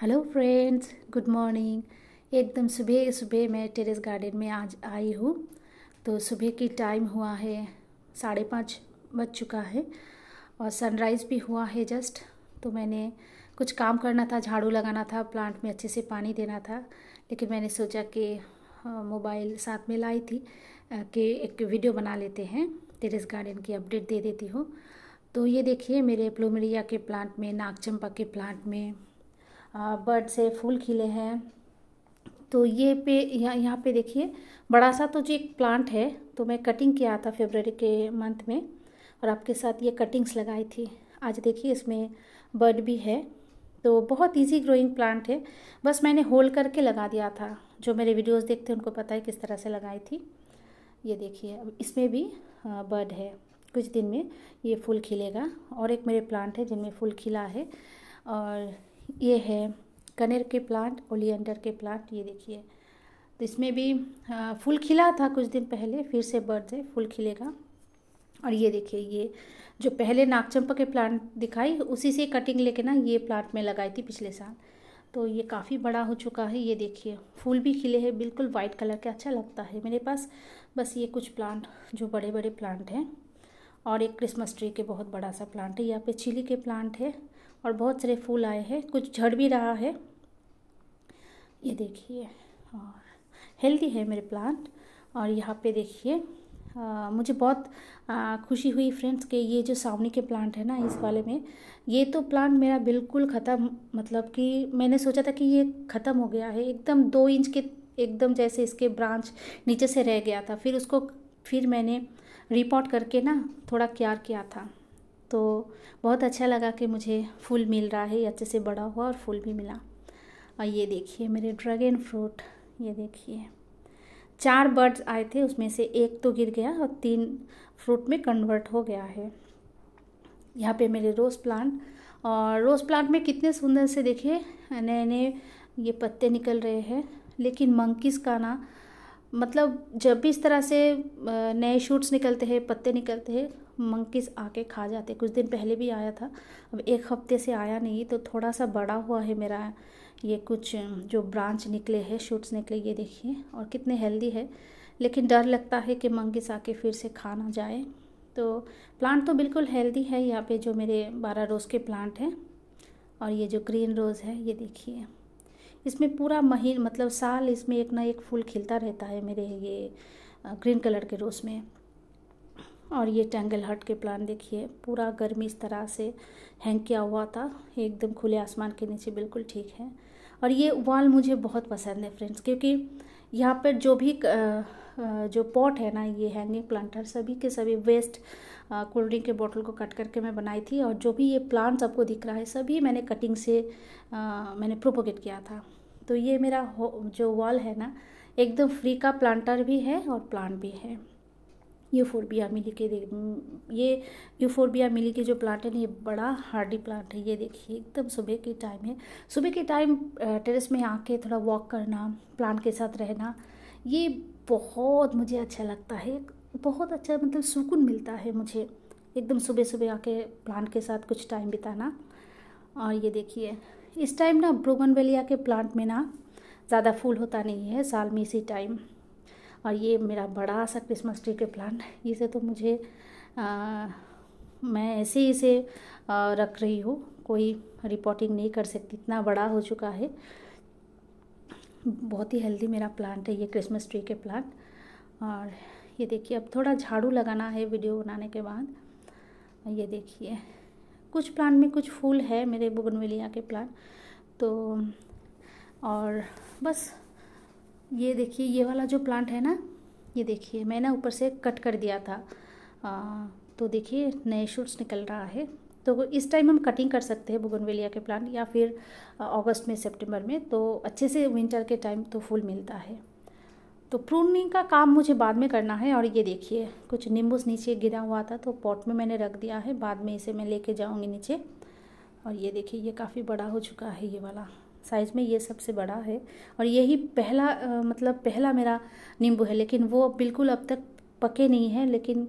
hello friends good morning एकदम सुबह सुबह मैं टेरेस गार्डन में आज आई हूँ तो सुबह की टाइम हुआ है साढ़े पाँच बज चुका है और सनराइज़ भी हुआ है जस्ट तो मैंने कुछ काम करना था झाड़ू लगाना था प्लांट में अच्छे से पानी देना था लेकिन मैंने सोचा कि मोबाइल साथ में लाई थी कि एक वीडियो बना लेते हैं टेरेस गार्डन की अपडेट दे देती हूँ तो ये देखिए मेरे प्लोमेरिया के प्लांट में नाग चंपा के प्लांट में बर्ड से फूल खिले हैं तो ये पे यहाँ यहाँ पे देखिए बड़ा सा तो जो एक प्लांट है तो मैं कटिंग किया था फेबररी के मंथ में और आपके साथ ये कटिंग्स लगाई थी आज देखिए इसमें बर्ड भी है तो बहुत इजी ग्रोइंग प्लांट है बस मैंने होल करके लगा दिया था जो मेरे वीडियोस देखते हैं उनको पता है किस तरह से लगाई थी ये देखिए अब इसमें भी बर्ड है कुछ दिन में ये फूल खिलेगा और एक मेरे प्लांट है जिनमें फूल खिला है और ये है कनेर के प्लांट ओलियंडर के प्लांट ये देखिए तो इसमें भी फूल खिला था कुछ दिन पहले फिर से है फूल खिलेगा और ये देखिए ये जो पहले नागचंपा के प्लांट दिखाई उसी से कटिंग लेके ना ये प्लांट में लगाई थी पिछले साल तो ये काफ़ी बड़ा हो चुका है ये देखिए फूल भी खिले हैं बिल्कुल वाइट कलर के अच्छा लगता है मेरे पास बस ये कुछ प्लांट जो बड़े बड़े प्लांट हैं और एक क्रिसमस ट्री के बहुत बड़ा सा प्लांट है यहाँ पे चिली के प्लांट है और बहुत सारे फूल आए हैं कुछ झड़ भी रहा है ये देखिए और हेल्दी है मेरे प्लांट और यहाँ पे देखिए मुझे बहुत आ, खुशी हुई फ्रेंड्स के ये जो सामने के प्लांट है ना इस वाले में ये तो प्लांट मेरा बिल्कुल ख़त्म मतलब कि मैंने सोचा था कि ये ख़त्म हो गया है एकदम दो इंच के एकदम जैसे इसके ब्रांच नीचे से रह गया था फिर उसको फिर मैंने रिपोर्ट करके ना थोड़ा क्यार किया था तो बहुत अच्छा लगा कि मुझे फूल मिल रहा है अच्छे से बड़ा हुआ और फूल भी मिला और ये देखिए मेरे ड्रैगन फ्रूट ये देखिए चार बर्ड्स आए थे उसमें से एक तो गिर गया और तीन फ्रूट में कन्वर्ट हो गया है यहाँ पे मेरे रोज़ प्लांट और रोज़ प्लांट में कितने सुंदर से देखिए नए नए ये पत्ते निकल रहे हैं लेकिन मंकीज़ का ना मतलब जब भी इस तरह से नए शूट्स निकलते हैं पत्ते निकलते हैं मंकीस आके खा जाते हैं कुछ दिन पहले भी आया था अब एक हफ्ते से आया नहीं तो थोड़ा सा बड़ा हुआ है मेरा ये कुछ जो ब्रांच निकले हैं शूट्स निकले ये देखिए और कितने हेल्दी है लेकिन डर लगता है कि मंकीस आके फिर से खा ना जाए तो प्लांट तो बिल्कुल हेल्दी है यहाँ पे जो मेरे बारह रोज़ के प्लांट हैं और ये जो ग्रीन रोज़ है ये देखिए इसमें पूरा महीन मतलब साल इसमें एक ना एक फूल खिलता रहता है मेरे ये ग्रीन कलर के रोज़ में और ये टेंगल हट के प्लान देखिए पूरा गर्मी इस तरह से हैंग किया हुआ था एकदम खुले आसमान के नीचे बिल्कुल ठीक है और ये वाल मुझे बहुत पसंद है फ्रेंड्स क्योंकि यहाँ पर जो भी जो पॉट है ना ये हैंगिंग प्लांटर सभी के सभी वेस्ट कोल्ड ड्रिंक के बोतल को कट करके मैं बनाई थी और जो भी ये प्लांट्स आपको दिख रहा है सभी मैंने कटिंग से आ, मैंने प्रोपोगेट किया था तो ये मेरा जो वॉल है ना एकदम फ्री का प्लांटर भी है और प्लांट भी है यूफोरबिया मिली के ये यूफोरबिया मिली के जो प्लांट है ना ये बड़ा हार्डी प्लांट है ये देखिए एकदम सुबह के टाइम है सुबह के टाइम टेरेस में आके थोड़ा वॉक करना प्लांट के साथ रहना ये बहुत मुझे अच्छा लगता है बहुत अच्छा मतलब सुकून मिलता है मुझे एकदम सुबह सुबह आके प्लांट के साथ कुछ टाइम बिताना और ये देखिए इस टाइम ना ब्रोगनवेलिया के प्लांट में ना ज़्यादा फूल होता नहीं है साल में इसी टाइम और ये मेरा बड़ा सा क्रिसमस ट्री के प्लांट इसे तो मुझे आ, मैं ऐसे ही इसे रख रही हूँ कोई रिपोर्टिंग नहीं कर सकती इतना बड़ा हो चुका है बहुत ही हेल्दी मेरा प्लांट है ये क्रिसमस ट्री के प्लांट और ये देखिए अब थोड़ा झाड़ू लगाना है वीडियो बनाने के बाद ये देखिए कुछ प्लांट में कुछ फूल है मेरे बोगनवेलिया के प्लांट तो और बस ये देखिए ये वाला जो प्लांट है ना ये देखिए मैंने ऊपर से कट कर दिया था आ, तो देखिए नए शूट्स निकल रहा है तो इस टाइम हम कटिंग कर सकते हैं बुगनवेलिया के प्लांट या फिर अगस्त में सितंबर में तो अच्छे से विंटर के टाइम तो फूल मिलता है तो प्रूनिंग का काम मुझे बाद में करना है और ये देखिए कुछ नींबूस नीचे गिरा हुआ था तो पॉट में मैंने रख दिया है बाद में इसे मैं लेके जाऊँगी नीचे और ये देखिए ये काफ़ी बड़ा हो चुका है ये वाला साइज़ में ये सबसे बड़ा है और यही पहला आ, मतलब पहला मेरा नींबू है लेकिन वो बिल्कुल अब तक पके नहीं है लेकिन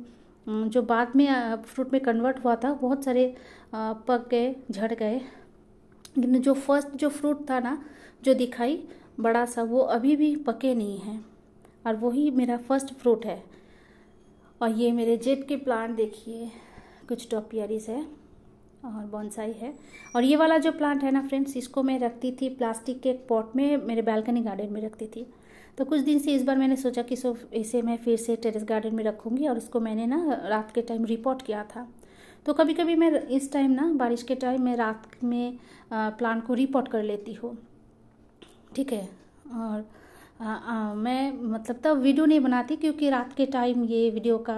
जो बाद में फ्रूट में कन्वर्ट हुआ था बहुत सारे पक गए झड़ गए लेकिन जो फर्स्ट जो फ्रूट था ना जो दिखाई बड़ा सा वो अभी भी पके नहीं है और वही मेरा फर्स्ट फ्रूट है और ये मेरे जेट के प्लांट देखिए कुछ टॉपियरीज है और बॉन्साई है और ये वाला जो प्लांट है ना फ्रेंड्स इसको मैं रखती थी प्लास्टिक के पॉट में मेरे बालकनी गार्डन में रखती थी तो कुछ दिन से इस बार मैंने सोचा कि सो इसे मैं फिर से टेरेस गार्डन में रखूँगी और इसको मैंने ना रात के टाइम रिपोर्ट किया था तो कभी कभी मैं इस टाइम ना बारिश के टाइम मैं रात में प्लांट को रिपोर्ट कर लेती हूँ ठीक है और आ, आ, मैं मतलब तब वीडियो नहीं बनाती क्योंकि रात के टाइम ये वीडियो का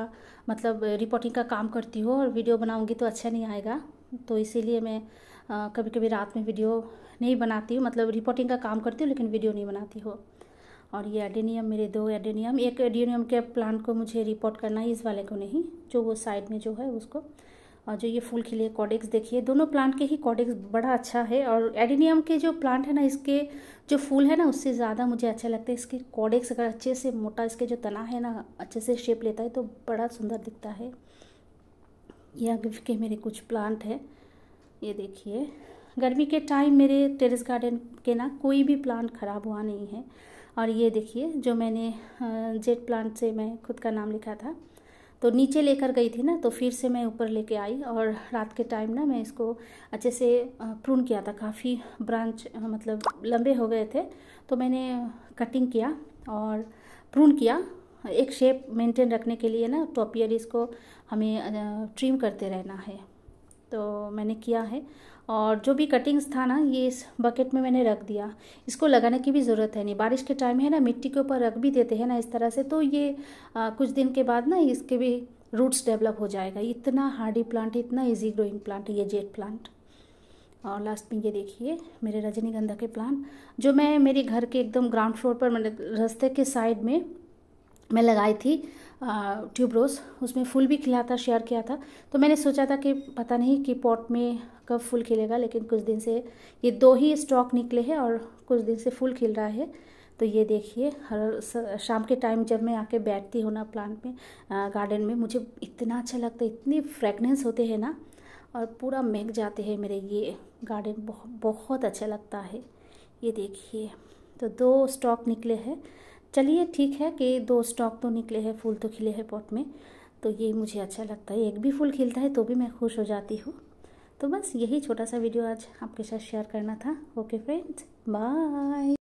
मतलब रिपोर्टिंग का काम करती हूँ और वीडियो बनाऊँगी तो अच्छा नहीं आएगा तो इसीलिए मैं आ, कभी कभी रात में वीडियो नहीं बनाती हूँ मतलब रिपोर्टिंग का काम करती हूँ लेकिन वीडियो नहीं बनाती हो और ये एडेनियम मेरे दो एडेनियम एक एडेनियम के प्लांट को मुझे रिपोर्ट करना है इस वाले को नहीं जो वो साइड में जो है उसको और जो ये फूल खिले कॉडेक्स देखिए दोनों प्लांट के ही कॉडेक्स बड़ा अच्छा है और एडिनियम के जो प्लांट है ना इसके जो फूल है ना उससे ज़्यादा मुझे अच्छा लगता है इसके कॉडेक्स अगर अच्छे से मोटा इसके जो तना है ना अच्छे से शेप लेता है तो बड़ा सुंदर दिखता है यह गिफ्ट के मेरे कुछ प्लांट हैं ये देखिए गर्मी के टाइम मेरे टेरेस गार्डन के ना कोई भी प्लांट ख़राब हुआ नहीं है और ये देखिए जो मैंने जेट प्लांट से मैं खुद का नाम लिखा था तो नीचे लेकर गई थी ना तो फिर से मैं ऊपर लेके आई और रात के टाइम ना मैं इसको अच्छे से प्रून किया था काफ़ी ब्रांच मतलब लंबे हो गए थे तो मैंने कटिंग किया और प्रून किया एक शेप मेंटेन रखने के लिए ना टॉपियर इसको हमें ट्रिम करते रहना है तो मैंने किया है और जो भी कटिंग्स था ना ये इस बकेट में मैंने रख दिया इसको लगाने की भी ज़रूरत है नहीं बारिश के टाइम है ना मिट्टी के ऊपर रख भी देते हैं ना इस तरह से तो ये आ, कुछ दिन के बाद ना इसके भी रूट्स डेवलप हो जाएगा इतना हार्डी प्लांट इतना ईजी ग्रोइंग प्लांट ये जेट प्लांट और लास्ट में ये देखिए मेरे रजनीगंधा के प्लांट जो मैं मेरे घर के एकदम ग्राउंड फ्लोर पर मैंने मतलब रस्ते के साइड में मैं लगाई थी ट्यूबरोज उसमें फूल भी खिला था शेयर किया था तो मैंने सोचा था कि पता नहीं कि पॉट में कब फूल खिलेगा लेकिन कुछ दिन से ये दो ही स्टॉक निकले हैं और कुछ दिन से फूल खिल रहा है तो ये देखिए हर शाम के टाइम जब मैं आके बैठती हूँ ना प्लांट में गार्डन में मुझे इतना अच्छा लगता है इतनी फ्रेगनेंस होते हैं ना और पूरा महक जाते हैं मेरे ये गार्डन बहुत बहुत अच्छा लगता है ये देखिए तो दो स्टॉक निकले हैं चलिए ठीक है कि दो स्टॉक तो निकले हैं फूल तो खिले हैं पॉट में तो ये मुझे अच्छा लगता है एक भी फूल खिलता है तो भी मैं खुश हो जाती हूँ तो बस यही छोटा सा वीडियो आज आपके साथ शेयर करना था ओके फ्रेंड्स बाय